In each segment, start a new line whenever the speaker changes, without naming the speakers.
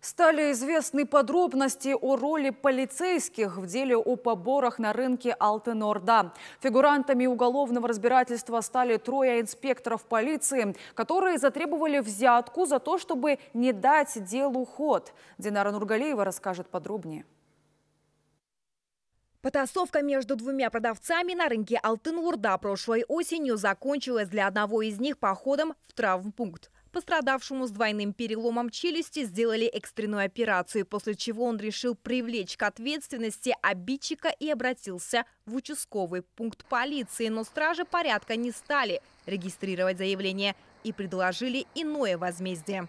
Стали известны подробности о роли полицейских в деле о поборах на рынке Алтенорда. Фигурантами уголовного разбирательства стали трое инспекторов полиции, которые затребовали взятку за то, чтобы не дать делу ход. Динара Нургалеева расскажет подробнее. Потасовка между двумя продавцами на рынке Алтын-Урда прошлой осенью закончилась для одного из них походом в травмпункт. Пострадавшему с двойным переломом челюсти сделали экстренную операцию, после чего он решил привлечь к ответственности обидчика и обратился в участковый пункт полиции. Но стражи порядка не стали регистрировать заявление и предложили иное возмездие.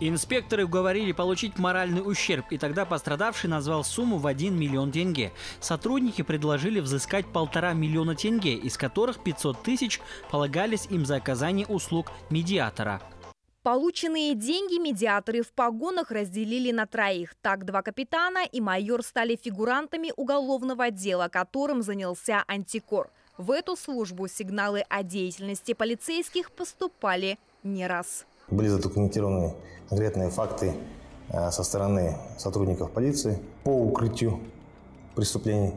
Инспекторы уговорили получить моральный ущерб, и тогда пострадавший назвал сумму в 1 миллион тенге. Сотрудники предложили взыскать полтора миллиона тенге, из которых 500 тысяч полагались им за оказание услуг медиатора. Полученные деньги медиаторы в погонах разделили на троих. Так два капитана и майор стали фигурантами уголовного дела, которым занялся антикор. В эту службу сигналы о деятельности полицейских поступали не раз.
Были задокументированы конкретные факты э, со стороны сотрудников полиции по укрытию преступлений.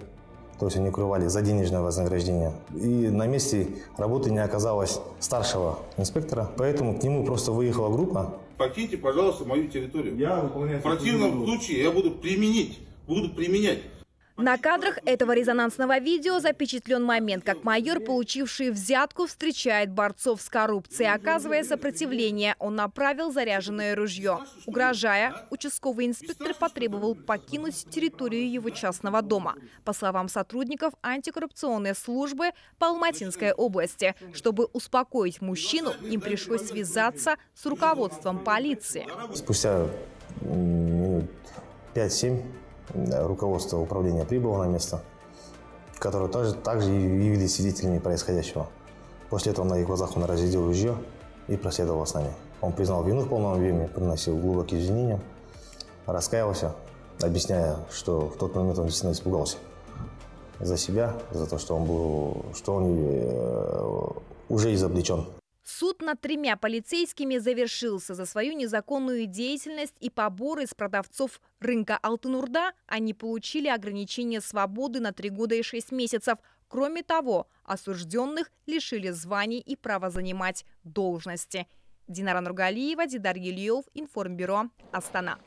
То есть они укрывали за денежное вознаграждение. И на месте работы не оказалось старшего инспектора, поэтому к нему просто выехала группа. Покиньте, пожалуйста, мою территорию. Я выполняю. В противном случае я буду применить, буду применять
на кадрах этого резонансного видео запечатлен момент, как майор, получивший взятку, встречает борцов с коррупцией. Оказывая сопротивление, он направил заряженное ружье. Угрожая, участковый инспектор потребовал покинуть территорию его частного дома. По словам сотрудников антикоррупционной службы по Алматинской области, чтобы успокоить мужчину, им пришлось связаться с руководством полиции.
Спустя минут 5-7 руководство управления прибыло на место, которые также, также явились свидетелями происходящего. После этого на их глазах он разделил ружье и проследовал с нами. Он признал вину в полном объеме, приносил глубокие извинения, раскаялся, объясняя, что в тот момент он действительно испугался за себя, за то, что он был, что он э, уже изобличен.
Суд над тремя полицейскими завершился за свою незаконную деятельность и поборы с продавцов рынка Алтынурда. Они получили ограничение свободы на три года и шесть месяцев. Кроме того, осужденных лишили званий и права занимать должности. Динара Нургалиева, Дидар Ельев, Информбюро, Астана.